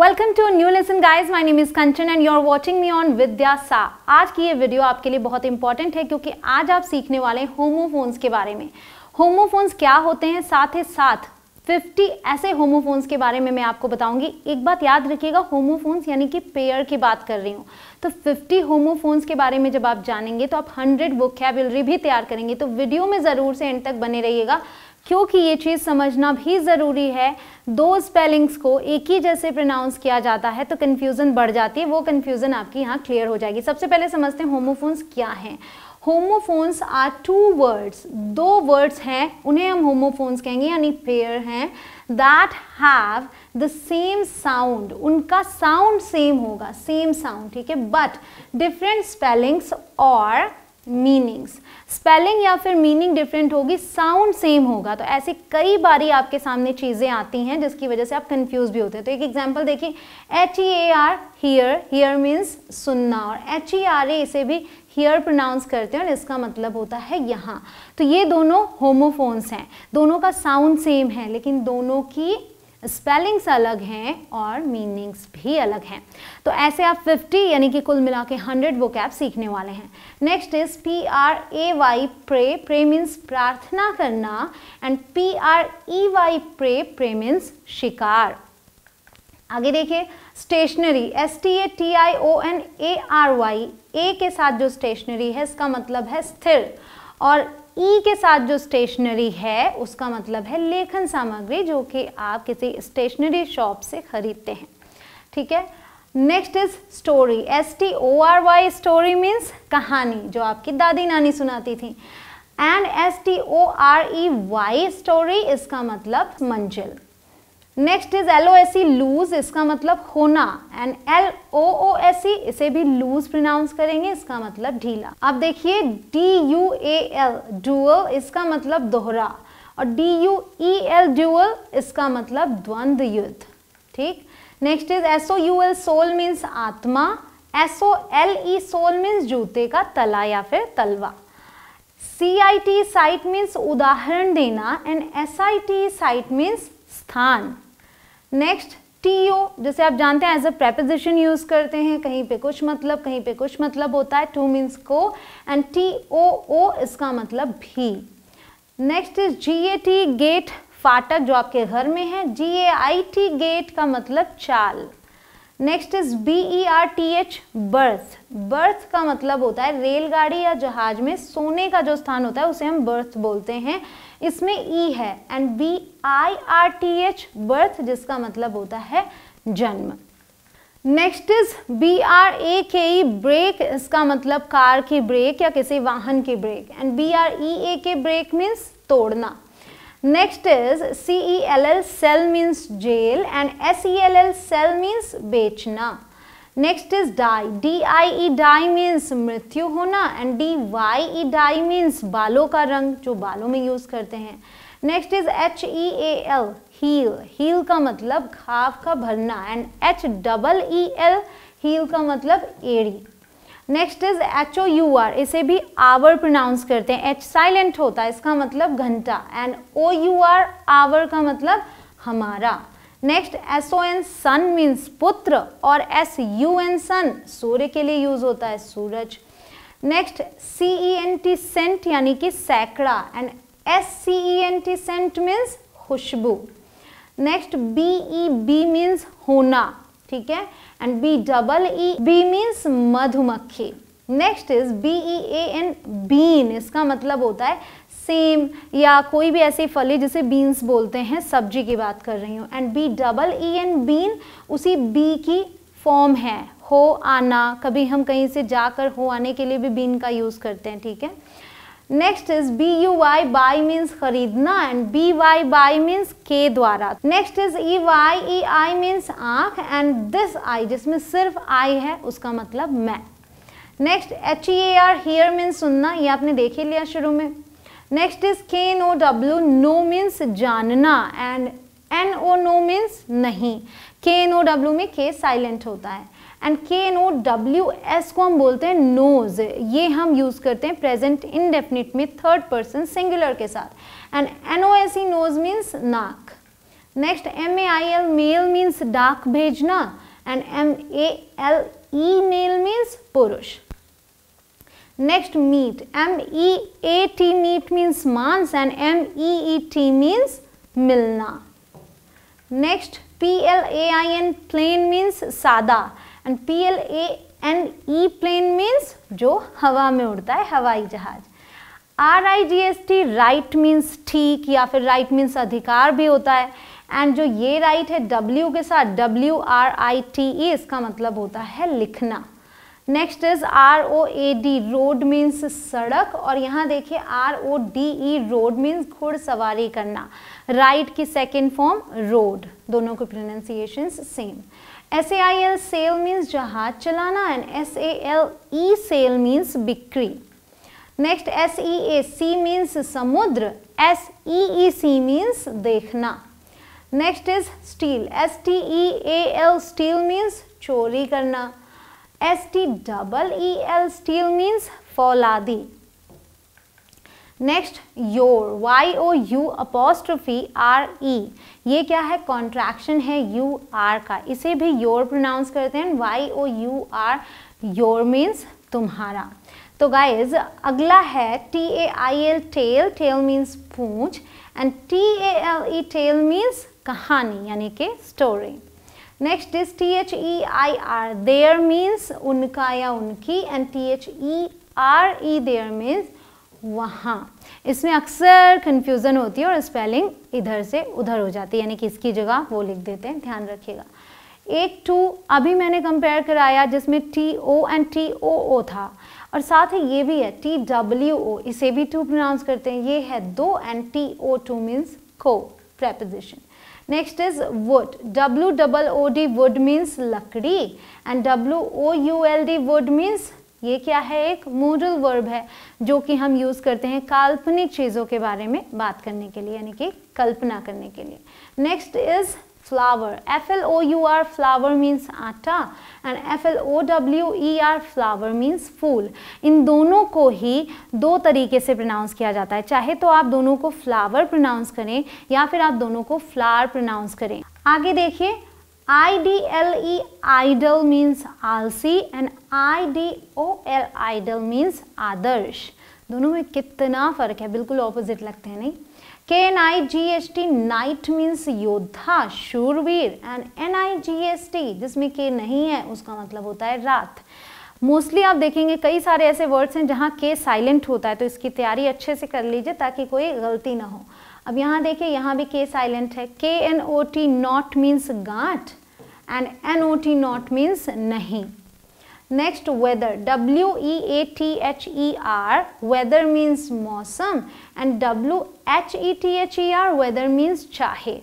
Welcome to new lesson guys my name is Kanchan and you are watching me on Vidya सा आज की ये video आपके लिए बहुत इंपॉर्टेंट है क्योंकि आज आप सीखने वाले होमोफोन्स के बारे में होमोफोन्स क्या होते हैं साथ ही साथ 50 ऐसे होमोफोन्स के बारे में मैं आपको बताऊंगी एक बात याद रखिएगा होमोफोन्स यानी कि पेयर की बात कर रही हूँ तो 50 होमोफोन्स के बारे में जब आप जानेंगे तो आप 100 वो भी तैयार करेंगे तो वीडियो में ज़रूर से एंड तक बने रहिएगा क्योंकि ये चीज़ समझना भी ज़रूरी है दो स्पेलिंग्स को एक ही जैसे प्रोनाउंस किया जाता है तो कन्फ्यूज़न बढ़ जाती है वो कन्फ्यूज़न आपकी यहाँ क्लियर हो जाएगी सबसे पहले समझते हैं होमोफोन्स क्या हैं होमोफोन्स आर टू वर्ड्स दो वर्ड्स हैं उन्हें हम होमोफोन्स कहेंगे यानी पेयर हैं that have the same sound उनका साउंड सेम होगा सेम साउंड ठीक है बट डिफरेंट स्पेलिंग्स और मीनिंग्स स्पेलिंग या फिर मीनिंग डिफरेंट होगी साउंड सेम होगा तो ऐसे कई बारी आपके सामने चीज़ें आती हैं जिसकी वजह से आप कंफ्यूज भी होते हैं तो एक एग्जांपल देखिए H E A R hear hear means सुनना और एच ई आर ए इसे भी हियर प्रोनाउंस करते हैं और इसका मतलब होता है यहाँ तो ये दोनों होमोफोन्स हैं दोनों का साउंड सेम है लेकिन दोनों की स्पेलिंग्स अलग हैं और मीनिंग्स भी अलग हैं तो ऐसे आप 50 यानी कि कुल मिला के हंड्रेड वो कैप सीखने वाले हैं next is P R A Y pray pray means प्रार्थना करना and P R E Y pray pray means शिकार आगे देखिए stationary S T A T I O N A R Y A के साथ जो स्टेशनरी है इसका मतलब है स्थिर और ई e के साथ जो स्टेशनरी है उसका मतलब है लेखन सामग्री जो कि आप किसी स्टेशनरी शॉप से खरीदते हैं ठीक है next is story S T O R Y story means कहानी जो आपकी दादी नानी सुनाती थी and S T O R E Y storey इसका मतलब मंजिल next is L O S C lose इसका मतलब होना and L O O S C इसे भी लूज प्रोनाउंस करेंगे इसका मतलब ढीला अब देखिए D U A L dual इसका मतलब दोहरा और D U E L dual इसका मतलब द्वंद्व युद्ध ठीक next is S O U L soul means आत्मा S O L E sole means जूते का तला या फिर तलवा C I T site means उदाहरण देना and S I T site means स्थान नेक्स्ट टी ओ जैसे आप जानते हैं एज अ प्रेपोजिशन यूज करते हैं कहीं पे कुछ मतलब कहीं पे कुछ मतलब होता है टू मीन्स को एंड टी ओ ओ इसका मतलब भी next is G A T gate फाटक जो आपके घर में है जी ए आई टी गेट का मतलब चाल next is B E R T H berth berth का मतलब होता है रेलगाड़ी या जहाज में सोने का जो स्थान होता है उसे हम बर्थ बोलते हैं इसमें ई e है and B I R T H birth जिसका मतलब होता है जन्म next is B R A K E break इसका मतलब कार की ब्रेक या किसी वाहन की brake and B R E A K break means तोड़ना Next is CELL cell means jail and SELL cell means bechna. Next is die. DIE die means मृत्यु होना and DYE die means बालों का रंग जो बालों में यूज़ करते हैं next is H E A L heal heal का मतलब घाव का भरना and H double E L heel का मतलब एड़ी next is H O U R इसे भी आवर प्रोनाउंस करते हैं एच साइलेंट होता है इसका मतलब घंटा and O U R our का मतलब हमारा next S O N son means पुत्र और एस यू एन सन सूर्य के लिए यूज होता है सूरज next C E N T cent यानी कि सैकड़ा and S C E N T scent means खुशबू next B E B means होना ठीक है and B double E B means मधुमक्खी next is B E A N been इसका मतलब होता है सेम या कोई भी ऐसी फली जिसे बीन्स बोलते हैं सब्जी की बात कर रही हूँ and B double E N been उसी बी की फॉर्म है हो आना कभी हम कहीं से जाकर हो आने के लिए भी बीन का यूज़ करते हैं ठीक है next is B U Y by means खरीदना and B Y by means के द्वारा next is E Y E eye means आंख एंड दिस आई जिसमें सिर्फ आई है उसका मतलब मैं next H E A R hear means सुनना ये आपने देख ही लिया शुरू में next is K N O W know means जानना and N O no means नहीं के एन ओ डब्ल्यू में के साइलेंट होता है एंड के एन ओ डब्ल्यू एस को हम बोलते हैं नोज ये हम यूज़ करते हैं प्रेजेंट इनडेफिनिट में थर्ड पर्सन सिंगुलर के साथ and N O S E nose means नाक next M A I L mail means डाक भेजना and M A L E male means पुरुष next meat M E A T meat means मांस and M E E T means मिलना next P L A I N plain means सादा and P L A N E plane means जो हवा में उड़ता है हवाई जहाज R I G S T right means ठीक या फिर राइट मीन्स अधिकार भी होता है एंड जो ये राइट है डब्ल्यू के साथ W R I T E इसका मतलब होता है लिखना next is R O A D road means सड़क और यहाँ देखिए R O D E rode means घुड़सवारी करना राइट right की सेकेंड फॉर्म रोड दोनों के pronunciation same S A I L sail means जहाज चलाना and S A L E sale means बिक्री next S E A sea means समुद्र S E ई सी means देखना next is steal S T E A L steel means चोरी करना S T double E L steel means फौलादी next you're Y O U apostrophe R E ये क्या है contraction है you are का इसे भी योर प्रोनाउंस करते हैं Y O U R your means तुम्हारा तो गाइज अगला है T A I L tail tail means पूछ and T A L E tale means कहानी यानी कि story next is T H E I R their means उनका या उनकी and T H E R E there means वहाँ इसमें अक्सर कन्फ्यूज़न होती है और स्पेलिंग इधर से उधर हो जाती है यानी कि इसकी जगह वो लिख देते हैं ध्यान रखिएगा एक टू अभी मैंने कंपेयर कराया जिसमें T O and T O O था और साथ ही ये भी है टी डब्ल्यू ओ इसे भी टू प्रोनाउंस करते हैं ये है दो and T O to means को preposition next is wood W double O D would means लकड़ी and W O U L D would means ये क्या है एक मूडल वर्ब है जो कि हम यूज़ करते हैं काल्पनिक चीज़ों के बारे में बात करने के लिए यानी कि कल्पना करने के लिए next is flour F L O U R flower means आटा and F L O W E R flower means फूल इन दोनों को ही दो तरीके से प्रोनाउंस किया जाता है चाहे तो आप दोनों को फ्लावर प्रोनाउंस करें या फिर आप दोनों को फ्लावर प्रोनाउंस करें आगे देखिए IDLE idol means आलसी and एल idol means आदर्श दोनों में कितना फ़र्क है बिल्कुल ऑपोजिट लगते हैं नहीं K N I G S T knight means योद्धा शूरवीर and N I G S T जिसमें के नहीं है उसका मतलब होता है रात मोस्टली आप देखेंगे कई सारे ऐसे वर्ड्स हैं जहाँ के साइलेंट होता है तो इसकी तैयारी अच्छे से कर लीजिए ताकि कोई गलती ना हो अब यहाँ देखिए यहाँ भी के साइलेंट है K N O T knot means गांठ and not not means नहीं Next weather W E A T H E R weather means मौसम and W H E T H E R weather means चाहे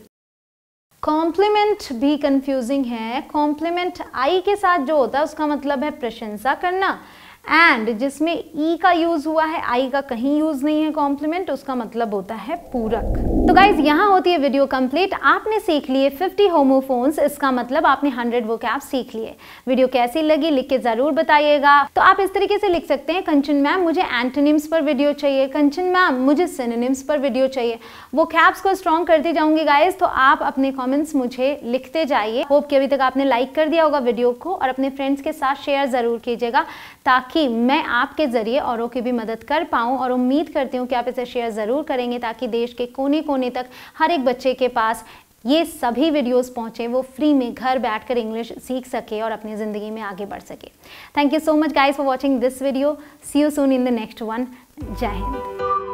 compliment भी confusing है compliment I के साथ जो होता है उसका मतलब है प्रशंसा करना एंड जिसमें ई e का यूज़ हुआ है आई का कहीं यूज़ नहीं है कॉम्प्लीमेंट उसका मतलब होता है पूरक तो गाइज यहाँ होती है वीडियो कंप्लीट आपने सीख लिए 50 होमोफोन्स इसका मतलब आपने 100 वो कैप सीख लिए वीडियो कैसी लगी लिख के ज़रूर बताइएगा तो आप इस तरीके से लिख सकते हैं कंचन मैम मुझे एंटोनिम्स पर वीडियो चाहिए कंचन मैम मुझे सिनोनिम्स पर वीडियो चाहिए वो कैप्स को स्ट्रॉन्ग करती जाऊंगी गाइज तो आप अपने कॉमेंट्स मुझे लिखते जाइए होप कि अभी तक आपने लाइक कर दिया होगा वीडियो को और अपने फ्रेंड्स के साथ शेयर ज़रूर कीजिएगा ताकि मैं आपके ज़रिए औरों की भी मदद कर पाऊँ और उम्मीद करती हूँ कि आप इसे शेयर ज़रूर करेंगे ताकि देश के कोने कोने होने तक हर एक बच्चे के पास ये सभी वीडियोस पहुंचे वो फ्री में घर बैठकर इंग्लिश सीख सके और अपनी ज़िंदगी में आगे बढ़ सके thank you so much guys for watching this video see you soon in the next one जय हिंद